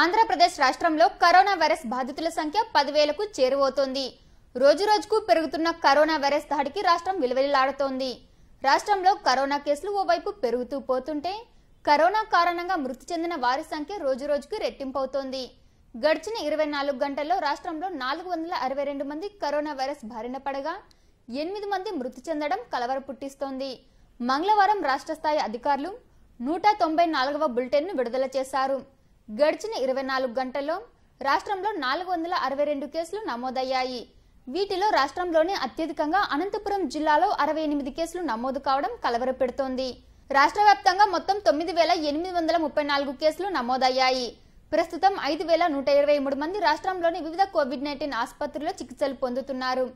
ఆంధ్రప్రదేశ్ రాష్ట్రంలో corona virus బాధితుల సంఖ్య పదివేలకు చేరువవుతోంది రోజురోజుకు పెరుగుతున్న కరోనా వైరస్ దాడికి రాష్ట్రం విలువెల్లాడుతోంది రాష్ట్రంలో కరోనా కేసులు ఓవైపు పెరుగుతూ పోతుంటే కరోనా కారణంగా మృతి చెందిన వారి సంఖ్య రోజురోజుకు రెట్టింపవుతోంది గడిచిన ఇరవై నాలుగు గంటల్లో రాష్ట్రంలో నాలుగు వందల అరవై రెండు మంది కరోనా వైరస్ బారిన పడగా ఎనిమిది మంది మృతి చెందడం కలవర పుట్టిస్తోంది మంగళవారం రాష్ట్ర స్థాయి అధికారులు నూట తొంభై నాలుగవ బులెటిన్ను విడుదల చేశారు గడిచిన ఇరవై నాలుగు గంటల్లో రాష్ట్రంలో నాలుగు వందల అరవై రెండు కేసులు నమోదయ్యాయి వీటిలో రాష్ట్రంలోనే అత్యధికంగా అనంతపురం జిల్లాలో అరవై ఎనిమిది కేసులు నమోదు కావడం కలవరపెడుతోంది రాష్ట్ర వ్యాప్తంగా మొత్తం తొమ్మిది వేల ఎనిమిది వందల ముప్పై నాలుగు కేసులు నమోదయ్యాయి ప్రస్తుతం ఐదు వేల నూట ఇరవై మూడు మంది రాష్ట్రంలోని వివిధ కోవిడ్ నైన్టీన్ ఆసుపత్రుల్లో చికిత్సలు పొందుతున్నారు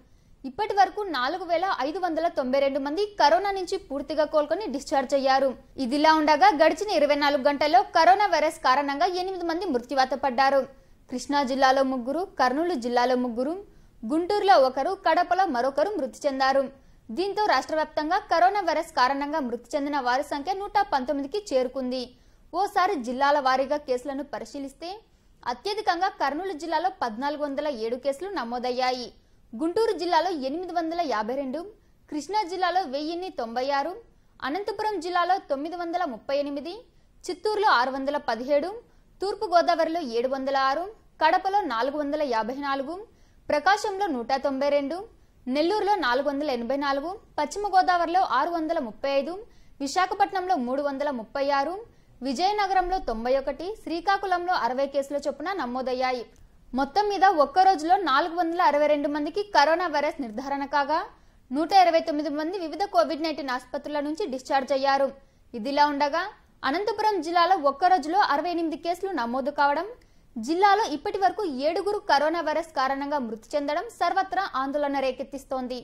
ఇప్పటి వరకు నాలుగు వేల ఐదు వందల తొంభై రెండు మంది కరోనా నుంచి పూర్తిగా కోలుకొని డిశ్చార్జ్ అయ్యారు ఇదిలా ఉండగా గడిచిన ఇరవై నాలుగు గంటల్లో కరోనా వైరస్ కారణంగా ఎనిమిది మంది మృత్యువాత పడ్డారు కృష్ణా జిల్లాలో ముగ్గురు కర్నూలు జిల్లాలో ముగ్గురు గుంటూరులో ఒకరు కడపలో మరొకరు మృతి చెందారు దీంతో రాష్ట్ర వ్యాప్తంగా కరోనా వైరస్ కారణంగా మృతి చెందిన వారి సంఖ్య నూట పంతొమ్మిదికి చేరుకుంది ఓసారి జిల్లాల వారీగా కేసులను పరిశీలిస్తే అత్యధికంగా కర్నూలు జిల్లాలో పద్నాలుగు వందల ఏడు కేసులు నమోదయ్యాయి గుంటూరు జిల్లాలో ఎనిమిది వందల యాభై రెండు కృష్ణా జిల్లాలో వెయ్యిన్ని తొంభై ఆరు అనంతపురం జిల్లాలో తొమ్మిది వందల ముప్పై ఎనిమిది చిత్తూరులో ఆరు వందల పదిహేడు తూర్పుగోదావరిలో ఏడు వందల ఆరు కడపలో నాలుగు వందల యాభై నాలుగు ప్రకాశంలో నూట తొంభై రెండు నెల్లూరులో నాలుగు వందల ఎనభై నాలుగు పశ్చిమ గోదావరిలో ఆరు వందల ముప్పై ఐదు విశాఖపట్నంలో మూడు వందల ముప్పై ఆరు విజయనగరంలో తొంభై ఒకటి శ్రీకాకుళంలో అరవై కేసుల చొప్పున నమోదయ్యాయి మొత్తం మీద ఒక్క రోజులో నాలుగు వందల అరవై రెండు మందికి కరోనా వైరస్ నిర్ధారణ కాగా నూట ఇరవై తొమ్మిది మంది వివిధ కోవిడ్ నైన్టీన్ ఆసుపత్రుల నుంచి డిశ్చార్జ్ అయ్యారు ఇదిలా ఉండగా అనంతపురం జిల్లాలో ఒక్క రోజులో అరవై ఎనిమిది కేసులు నమోదు కావడం జిల్లాలో ఇప్పటి వరకు ఏడుగురు కరోనా వైరస్ కారణంగా మృతి చెందడం సర్వత్రా ఆందోళన రేకెత్తిస్తోంది